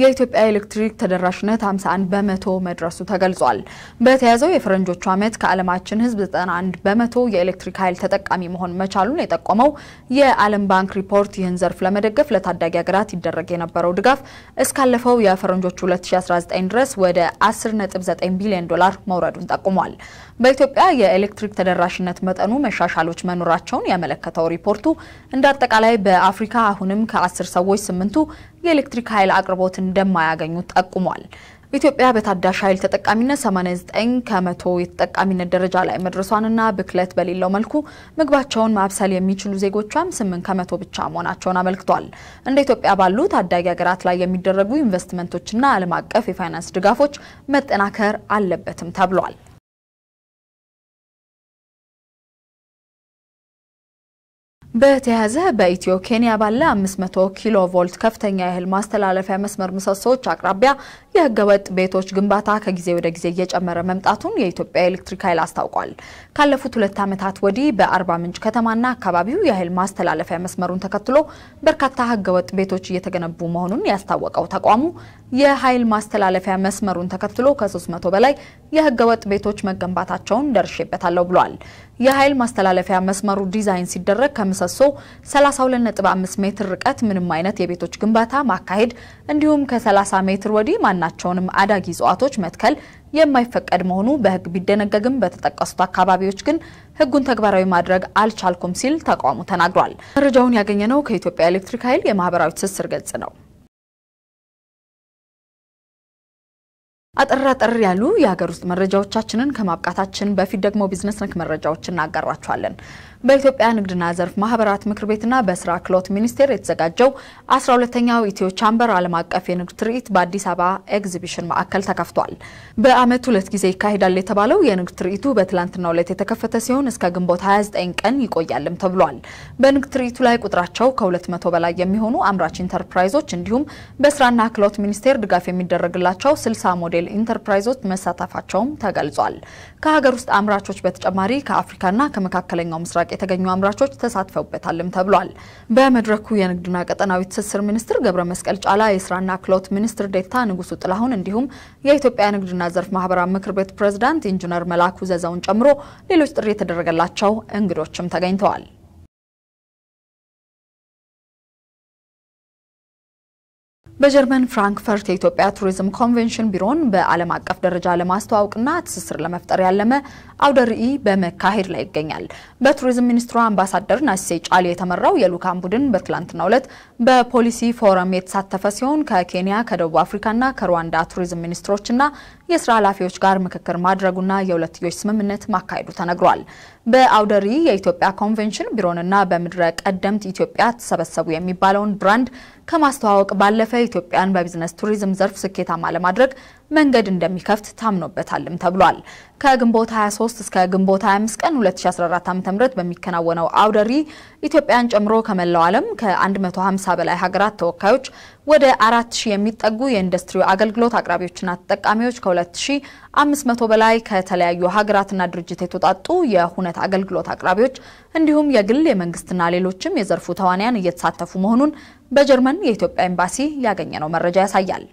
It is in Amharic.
የኢትዮጵያ ኤሌክትሪክ ተደራሽነት 51 በመቶ መድረሱ ተገልጿል። በተያዘው የፈረንጆቹ ዓመት ከዓለማችን ሕዝብ 91 በመቶ የኤሌክትሪክ ኃይል ተጠቃሚ መሆን መቻሉን የጠቆመው የዓለም ባንክ ሪፖርት ይህን ዘርፍ ለመደገፍ ለታዳጊ ሀገራት ይደረግ የነበረው ድጋፍ እስካለፈው የፈረንጆቹ 2019 ድረስ ወደ 10.9 ቢሊዮን ዶላር መውረዱን ጠቁሟል። በኢትዮጵያ የኤሌክትሪክ ተደራሽነት መጠኑ መሻሻሎች መኖራቸውን ያመለከተው ሪፖርቱ እንደ አጠቃላይ በአፍሪካ አሁንም ከአስር ሰዎች ስምንቱ የኤሌክትሪክ ኃይል አቅርቦት እንደማያገኙ ጠቁሟል። ኢትዮጵያ በታዳሽ ኃይል ተጠቃሚነት 89 ከመቶ የተጠቃሚነት ደረጃ ላይ መድረሷንና ብክለት በሌለው መልኩ ምግባቸውን ማብሰል የሚችሉ ዜጎቿም 8 ከመቶ ብቻ መሆናቸውን አመልክቷል። እንደ ኢትዮጵያ ባሉ ታዳጊ ሀገራት ላይ የሚደረጉ ኢንቨስትመንቶችና ዓለም አቀፍ የፋይናንስ ድጋፎች መጠናከር አለበትም ተብሏል። በተያያዘ በኢትዮ ኬንያ ባለ 500 ኪሎ ቮልት ከፍተኛ የኃይል ማስተላለፊያ መስመር ምሰሶዎች አቅራቢያ የህገወጥ ቤቶች ግንባታ ከጊዜ ወደ ጊዜ እየጨመረ መምጣቱን የኢትዮጵያ ኤሌክትሪክ ኃይል አስታውቋል። ካለፉት ሁለት ዓመታት ወዲህ በአርባ ምንጭ ከተማና አካባቢው የኃይል ማስተላለፊያ መስመሩን ተከትሎ በርካታ ህገወጥ ቤቶች እየተገነቡ መሆኑን ያስታወቀው ተቋሙ የኃይል ማስተላለፊያ መስመሩን ተከትሎ ከ300 በላይ የህገወጥ ቤቶች መገንባታቸውን ደርሼበታለሁ ብሏል። የኃይል ማስተላለፊያ መስመሩ ዲዛይን ሲደረግ ከምሰሶ 32.5 ሜትር ርቀት ምንም አይነት የቤቶች ግንባታ ማካሄድ እንዲሁም ከ30 ሜትር ወዲህ ማን ማናቸውንም አዳጊ እጽዋቶች መትከል የማይፈቀድ መሆኑ በህግ ቢደነገግም በተጠቀሱት አካባቢዎች ግን ህጉን ተግባራዊ ማድረግ አልቻልኩም ሲል ተቋሙ ተናግሯል። መረጃውን ያገኘ ነው ከኢትዮጵያ ኤሌክትሪክ ኃይል የማህበራዊ ትስስር ገጽ ነው። አጠር አጠር ያሉ የሀገር ውስጥ መረጃዎቻችንን ከማብቃታችን በፊት ደግሞ ቢዝነስ ነክ መረጃዎች እናጋራችኋለን። በኢትዮጵያ ንግድና ዘርፍ ማህበራት ምክር ቤትና በስራ ክህሎት ሚኒስቴር የተዘጋጀው 12ተኛው ኢትዮ ቻምበር ዓለም አቀፍ የንግድ ትርኢት በአዲስ አበባ ኤግዚቢሽን ማዕከል ተከፍቷል። በአመት ሁለት ጊዜ ይካሄዳል የተባለው የንግድ ትርኢቱ በትላንትናው ዕለት የተከፈተ ሲሆን እስከ ግንቦት 29 ቀን ይቆያልም ተብሏል። በንግድ ትርኢቱ ላይ ቁጥራቸው ከ200 በላይ የሚሆኑ አምራች ኢንተርፕራይዞች እንዲሁም በስራና ክህሎት ሚኒስቴር ድጋፍ የሚደረግላቸው 60 ሞዴል ኢንተርፕራይዞች መሳተፋቸውም ተገልጿል። ከሀገር ውስጥ አምራቾች በተጨማሪ ከአፍሪካና ከመካከለኛው ምስራቅ የተገኙ አምራቾች ተሳትፈውበታልም ተብሏል። በመድረኩ የንግድና ቀጠናዊ ትስስር ሚኒስትር ገብረ መስቀል ጫላ፣ የስራና ክህሎት ሚኒስትር ዴታ ንጉሱ ጥላሁን እንዲሁም የኢትዮጵያ ንግድና ዘርፍ ማህበራዊ ምክር ቤት ፕሬዝዳንት ኢንጂነር መላኩ ዘዘውን ጨምሮ ሌሎች ጥሪ የተደረገላቸው እንግዶችም ተገኝተዋል። በጀርመን ፍራንክፈርት የኢትዮጵያ ቱሪዝም ኮንቬንሽን ቢሮን በዓለም አቀፍ ደረጃ ለማስተዋወቅና ትስስር ለመፍጠር ያለመ አውደ ርዕይ በመካሄድ ላይ ይገኛል። በቱሪዝም ሚኒስትሯ አምባሳደር ናሲሴ ጫሊ የተመራው የልዑካን ቡድን በትላንትናው ዕለት በፖሊሲ ፎረም የተሳተፈ ሲሆን ከኬንያ፣ ከደቡብ አፍሪካና ከሩዋንዳ ቱሪዝም ሚኒስትሮችና የስራ ኃላፊዎች ጋር ምክክር ማድረጉና የሁለትዮሽ ስምምነት ማካሄዱ ተነግሯል። በአውደ ርዕይ የኢትዮጵያ ኮንቬንሽን ቢሮንና በምድረ ቀደምት ኢትዮጵያ ተሰበሰቡ የሚባለውን ብራንድ ከማስተዋወቅ ባለፈ ኢትዮጵያን በቢዝነስ ቱሪዝም ዘርፍ ስኬታማ ለማድረግ መንገድ እንደሚከፍት ታምኖበታልም ተብሏል። ከግንቦት 23 እስከ ግንቦት 25 ቀን 2014 ዓ.ም በሚከናወነው አውደሪ ኢትዮጵያን ጨምሮ ከመላው ዓለም ከ150 በላይ ሀገራት ተወካዮች ወደ 4000 የሚጠጉ የኢንዱስትሪው አገልግሎት አቅራቢዎችና ተጠቃሚዎች ከ2500 በላይ ከተለያዩ ሀገራትና ድርጅት የተውጣጡ የሁነት አገልግሎት አቅራቢዎች እንዲሁም የግል የመንግስትና ሌሎችም የዘርፉ ተዋንያን እየተሳተፉ መሆኑን በጀርመን የኢትዮጵያ ኤምባሲ ያገኘነው መረጃ ያሳያል።